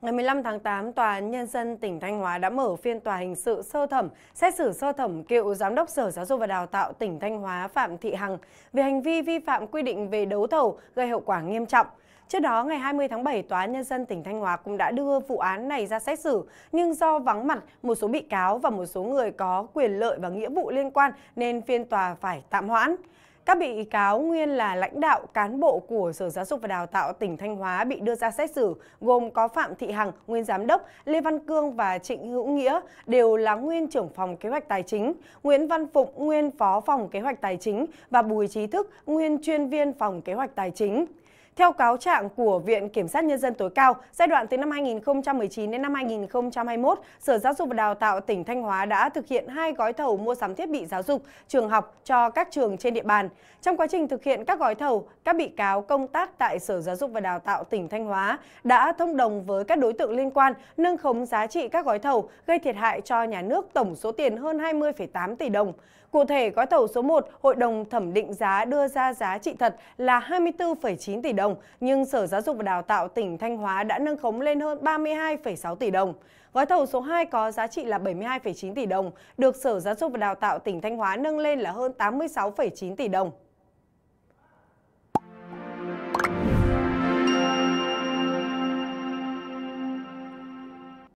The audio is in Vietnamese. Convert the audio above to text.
Ngày 15 tháng 8, Tòa án Nhân dân tỉnh Thanh Hóa đã mở phiên tòa hình sự sơ thẩm, xét xử sơ thẩm cựu Giám đốc Sở Giáo dục và Đào tạo tỉnh Thanh Hóa Phạm Thị Hằng về hành vi vi phạm quy định về đấu thầu gây hậu quả nghiêm trọng. Trước đó, ngày 20 tháng 7, Tòa án Nhân dân tỉnh Thanh Hóa cũng đã đưa vụ án này ra xét xử, nhưng do vắng mặt một số bị cáo và một số người có quyền lợi và nghĩa vụ liên quan nên phiên tòa phải tạm hoãn. Các bị cáo nguyên là lãnh đạo cán bộ của Sở Giáo dục và Đào tạo tỉnh Thanh Hóa bị đưa ra xét xử, gồm có Phạm Thị Hằng, nguyên giám đốc, Lê Văn Cương và Trịnh Hữu Nghĩa đều là nguyên trưởng phòng kế hoạch tài chính, Nguyễn Văn Phụng, nguyên phó phòng kế hoạch tài chính và Bùi Trí Thức, nguyên chuyên viên phòng kế hoạch tài chính. Theo cáo trạng của Viện Kiểm sát Nhân dân tối cao, giai đoạn từ năm 2019 đến năm 2021, Sở Giáo dục và Đào tạo tỉnh Thanh Hóa đã thực hiện hai gói thầu mua sắm thiết bị giáo dục, trường học cho các trường trên địa bàn. Trong quá trình thực hiện các gói thầu, các bị cáo công tác tại Sở Giáo dục và Đào tạo tỉnh Thanh Hóa đã thông đồng với các đối tượng liên quan nâng khống giá trị các gói thầu, gây thiệt hại cho nhà nước tổng số tiền hơn 20,8 tỷ đồng. Cụ thể, gói thầu số 1, Hội đồng thẩm định giá đưa ra giá trị thật là 24,9 tỷ đồng đồng, nhưng Sở Giáo dục và Đào tạo tỉnh Thanh Hóa đã nâng khống lên hơn 32,6 tỷ đồng. Gói thầu số 2 có giá trị là 72,9 tỷ đồng, được Sở Giáo dục và Đào tạo tỉnh Thanh Hóa nâng lên là hơn 86,9 tỷ đồng.